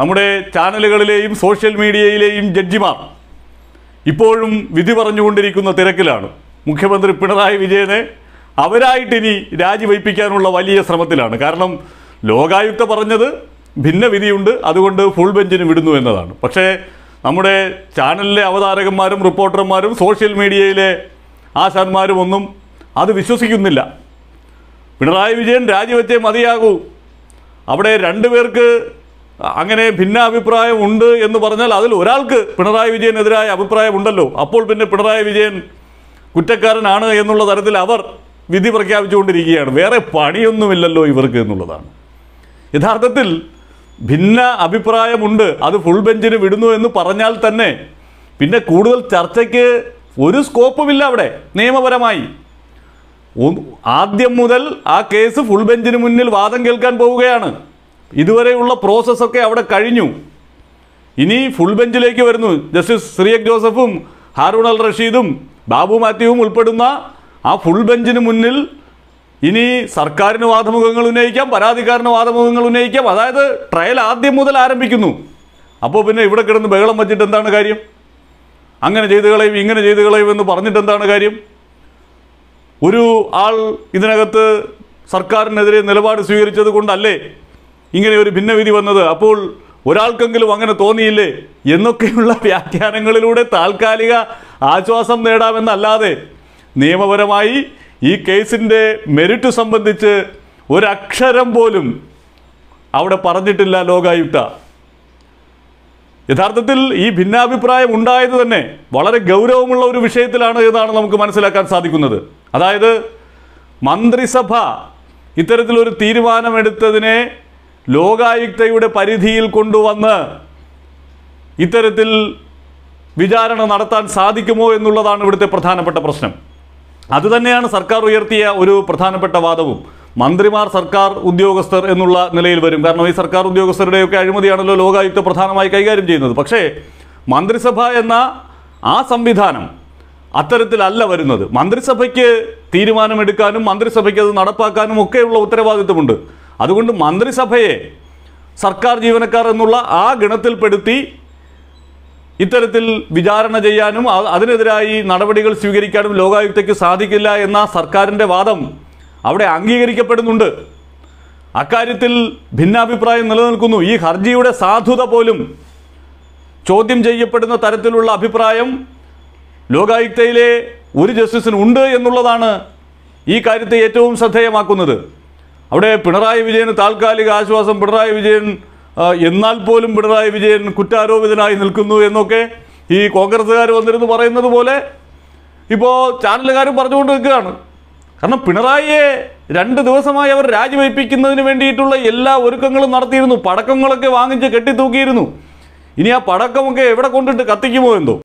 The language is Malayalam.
നമ്മുടെ ചാനലുകളിലെയും സോഷ്യൽ മീഡിയയിലെയും ജഡ്ജിമാർ ഇപ്പോഴും വിധി പറഞ്ഞുകൊണ്ടിരിക്കുന്ന തിരക്കിലാണ് മുഖ്യമന്ത്രി പിണറായി വിജയനെ അവരായിട്ടിനി രാജിവയ്പ്പിക്കാനുള്ള വലിയ ശ്രമത്തിലാണ് കാരണം ലോകായുക്ത പറഞ്ഞത് ഭിന്ന വിധിയുണ്ട് അതുകൊണ്ട് ഫുൾ ബെഞ്ചിന് വിടുന്നു എന്നതാണ് പക്ഷേ നമ്മുടെ ചാനലിലെ അവതാരകന്മാരും റിപ്പോർട്ടർമാരും സോഷ്യൽ മീഡിയയിലെ ആശാന്മാരും ഒന്നും അത് വിശ്വസിക്കുന്നില്ല പിണറായി വിജയൻ രാജിവെച്ചേ മതിയാകൂ അവിടെ രണ്ടുപേർക്ക് അങ്ങനെ ഭിന്നാഭിപ്രായം ഉണ്ട് എന്ന് പറഞ്ഞാൽ അതിൽ ഒരാൾക്ക് പിണറായി വിജയനെതിരായ അഭിപ്രായമുണ്ടല്ലോ അപ്പോൾ പിന്നെ പിണറായി വിജയൻ കുറ്റക്കാരനാണ് എന്നുള്ള തരത്തിൽ അവർ വിധി പ്രഖ്യാപിച്ചുകൊണ്ടിരിക്കുകയാണ് വേറെ പണിയൊന്നുമില്ലല്ലോ ഇവർക്ക് എന്നുള്ളതാണ് യഥാർത്ഥത്തിൽ ഭിന്ന അഭിപ്രായമുണ്ട് അത് ഫുൾ ബെഞ്ചിന് വിടുന്നു എന്ന് പറഞ്ഞാൽ തന്നെ പിന്നെ കൂടുതൽ ചർച്ചയ്ക്ക് ഒരു സ്കോപ്പുമില്ല അവിടെ നിയമപരമായി ആദ്യം മുതൽ ആ കേസ് ഫുൾ ബെഞ്ചിന് മുന്നിൽ വാദം കേൾക്കാൻ പോവുകയാണ് ഇതുവരെയുള്ള പ്രോസസ്സൊക്കെ അവിടെ കഴിഞ്ഞു ഇനി ഫുൾ ബെഞ്ചിലേക്ക് വരുന്നു ജസ്റ്റിസ് ശ്രീയക് ജോസഫും ഹാറൂൺ അൽ റഷീദും ബാബു മാത്യുവും ഉൾപ്പെടുന്ന ആ ഫുൾ ബെഞ്ചിന് മുന്നിൽ ഇനി സർക്കാരിന് വാദമുഖങ്ങൾ ഉന്നയിക്കാം പരാതിക്കാരന് വാദമുഖങ്ങൾ ഉന്നയിക്കാം അതായത് ട്രയൽ ആദ്യം മുതൽ ആരംഭിക്കുന്നു അപ്പോൾ പിന്നെ ഇവിടെ കിടന്ന് ബഹളം വച്ചിട്ട് എന്താണ് കാര്യം അങ്ങനെ ചെയ്തു കളയും ഇങ്ങനെ ചെയ്തു കളയും എന്ന് പറഞ്ഞിട്ട് എന്താണ് കാര്യം ഒരു ആൾ ഇതിനകത്ത് സർക്കാരിനെതിരെ നിലപാട് സ്വീകരിച്ചത് കൊണ്ടല്ലേ ഇങ്ങനെ ഒരു ഭിന്നവിധി വന്നത് അപ്പോൾ ഒരാൾക്കെങ്കിലും അങ്ങനെ തോന്നിയില്ലേ എന്നൊക്കെയുള്ള വ്യാഖ്യാനങ്ങളിലൂടെ താൽക്കാലിക ആശ്വാസം നേടാമെന്നല്ലാതെ നിയമപരമായി ഈ കേസിൻ്റെ മെറിറ്റ് സംബന്ധിച്ച് ഒരക്ഷരം പോലും അവിടെ പറഞ്ഞിട്ടില്ല ലോകായുക്ത യഥാർത്ഥത്തിൽ ഈ ഭിന്നാഭിപ്രായം ഉണ്ടായത് തന്നെ വളരെ ഗൗരവമുള്ള ഒരു വിഷയത്തിലാണ് എന്നാണ് നമുക്ക് മനസ്സിലാക്കാൻ സാധിക്കുന്നത് അതായത് മന്ത്രിസഭ ഇത്തരത്തിലൊരു തീരുമാനമെടുത്തതിനെ ലോകായുക്തയുടെ പരിധിയിൽ കൊണ്ടുവന്ന് ഇത്തരത്തിൽ വിചാരണ നടത്താൻ സാധിക്കുമോ എന്നുള്ളതാണ് ഇവിടുത്തെ പ്രധാനപ്പെട്ട പ്രശ്നം അതുതന്നെയാണ് സർക്കാർ ഉയർത്തിയ ഒരു പ്രധാനപ്പെട്ട വാദവും മന്ത്രിമാർ സർക്കാർ ഉദ്യോഗസ്ഥർ എന്നുള്ള നിലയിൽ വരും കാരണം ഈ സർക്കാർ ഉദ്യോഗസ്ഥരുടെയൊക്കെ അഴിമതിയാണല്ലോ ലോകായുക്ത പ്രധാനമായി കൈകാര്യം ചെയ്യുന്നത് പക്ഷേ മന്ത്രിസഭ എന്ന ആ സംവിധാനം അത്തരത്തിലല്ല വരുന്നത് മന്ത്രിസഭയ്ക്ക് തീരുമാനമെടുക്കാനും മന്ത്രിസഭയ്ക്ക് അത് നടപ്പാക്കാനും ഒക്കെയുള്ള ഉത്തരവാദിത്വമുണ്ട് അതുകൊണ്ട് മന്ത്രിസഭയെ സർക്കാർ ജീവനക്കാർ എന്നുള്ള ആ ഗണത്തിൽപ്പെടുത്തി ഇത്തരത്തിൽ വിചാരണ ചെയ്യാനും അതിനെതിരായി നടപടികൾ സ്വീകരിക്കാനും ലോകായുക്തയ്ക്ക് സാധിക്കില്ല എന്ന സർക്കാരിൻ്റെ വാദം അവിടെ അംഗീകരിക്കപ്പെടുന്നുണ്ട് അക്കാര്യത്തിൽ ഭിന്നാഭിപ്രായം നിലനിൽക്കുന്നു ഈ ഹർജിയുടെ സാധുത പോലും ചോദ്യം ചെയ്യപ്പെടുന്ന തരത്തിലുള്ള അഭിപ്രായം ലോകായുക്തയിലെ ഒരു ജസ്റ്റിസിനുണ്ട് ഉണ്ട് എന്നുള്ളതാണ് ഈ കാര്യത്തെ ഏറ്റവും ശ്രദ്ധേയമാക്കുന്നത് അവിടെ പിണറായി വിജയന് താൽക്കാലിക ആശ്വാസം പിണറായി വിജയൻ എന്നാൽ പോലും പിണറായി വിജയൻ കുറ്റാരോപിതനായി നിൽക്കുന്നു എന്നൊക്കെ ഈ കോൺഗ്രസ്സുകാർ വന്നിരുന്നു പറയുന്നത് പോലെ ഇപ്പോൾ ചാനലുകാരും പറഞ്ഞുകൊണ്ട് നിൽക്കുകയാണ് കാരണം പിണറായിയെ രണ്ട് ദിവസമായി അവർ രാജിവയ്പ്പിക്കുന്നതിന് വേണ്ടിയിട്ടുള്ള എല്ലാ ഒരുക്കങ്ങളും നടത്തിയിരുന്നു പടക്കങ്ങളൊക്കെ വാങ്ങിച്ച് കെട്ടിത്തൂക്കിയിരുന്നു ഇനി ആ പടക്കമൊക്കെ എവിടെ കൊണ്ടിട്ട് കത്തിക്കുമോ എന്തോ